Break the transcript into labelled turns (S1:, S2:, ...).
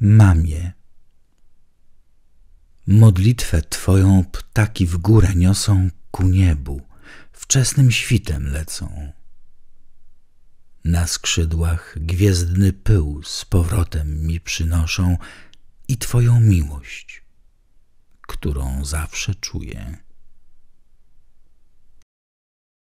S1: mamie.
S2: Modlitwę Twoją ptaki w górę niosą ku niebu, wczesnym świtem lecą. Na skrzydłach gwiezdny pył z powrotem mi przynoszą i Twoją miłość, którą zawsze czuję.